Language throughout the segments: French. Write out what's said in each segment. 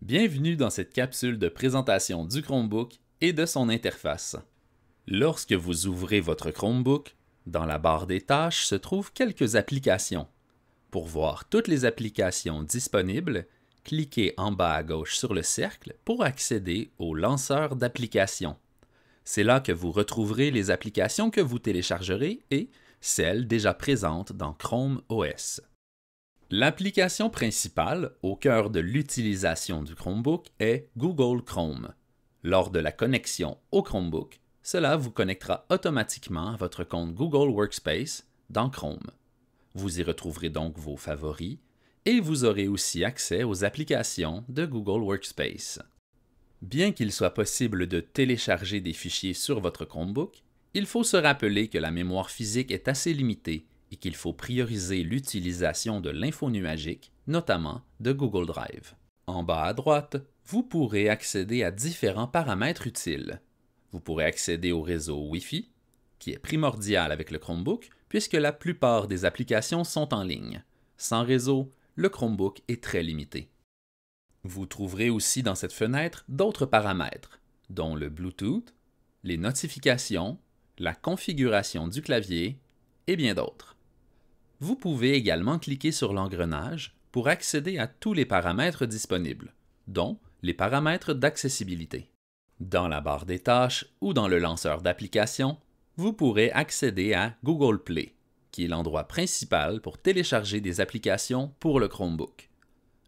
Bienvenue dans cette capsule de présentation du Chromebook et de son interface. Lorsque vous ouvrez votre Chromebook, dans la barre des tâches se trouvent quelques applications. Pour voir toutes les applications disponibles, cliquez en bas à gauche sur le cercle pour accéder au lanceur d'applications. C'est là que vous retrouverez les applications que vous téléchargerez et celles déjà présentes dans Chrome OS. L'application principale au cœur de l'utilisation du Chromebook est Google Chrome. Lors de la connexion au Chromebook, cela vous connectera automatiquement à votre compte Google Workspace dans Chrome. Vous y retrouverez donc vos favoris et vous aurez aussi accès aux applications de Google Workspace. Bien qu'il soit possible de télécharger des fichiers sur votre Chromebook, il faut se rappeler que la mémoire physique est assez limitée et qu'il faut prioriser l'utilisation de l'info nuagique, notamment de Google Drive. En bas à droite, vous pourrez accéder à différents paramètres utiles. Vous pourrez accéder au réseau Wi-Fi, qui est primordial avec le Chromebook puisque la plupart des applications sont en ligne. Sans réseau, le Chromebook est très limité. Vous trouverez aussi dans cette fenêtre d'autres paramètres, dont le Bluetooth, les notifications, la configuration du clavier et bien d'autres. Vous pouvez également cliquer sur l'engrenage pour accéder à tous les paramètres disponibles, dont les paramètres d'accessibilité. Dans la barre des tâches ou dans le lanceur d'applications, vous pourrez accéder à Google Play, qui est l'endroit principal pour télécharger des applications pour le Chromebook.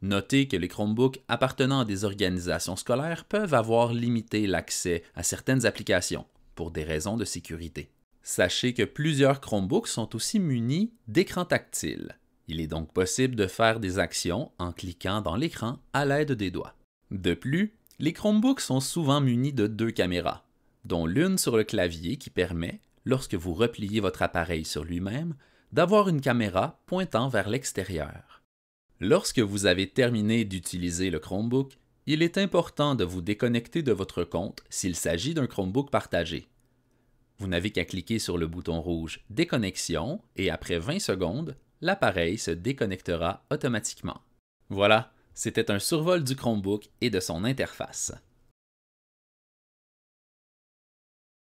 Notez que les Chromebooks appartenant à des organisations scolaires peuvent avoir limité l'accès à certaines applications pour des raisons de sécurité. Sachez que plusieurs Chromebooks sont aussi munis d'écrans tactiles. Il est donc possible de faire des actions en cliquant dans l'écran à l'aide des doigts. De plus, les Chromebooks sont souvent munis de deux caméras, dont l'une sur le clavier qui permet, lorsque vous repliez votre appareil sur lui-même, d'avoir une caméra pointant vers l'extérieur. Lorsque vous avez terminé d'utiliser le Chromebook, il est important de vous déconnecter de votre compte s'il s'agit d'un Chromebook partagé vous n'avez qu'à cliquer sur le bouton rouge Déconnexion et après 20 secondes, l'appareil se déconnectera automatiquement. Voilà, c'était un survol du Chromebook et de son interface.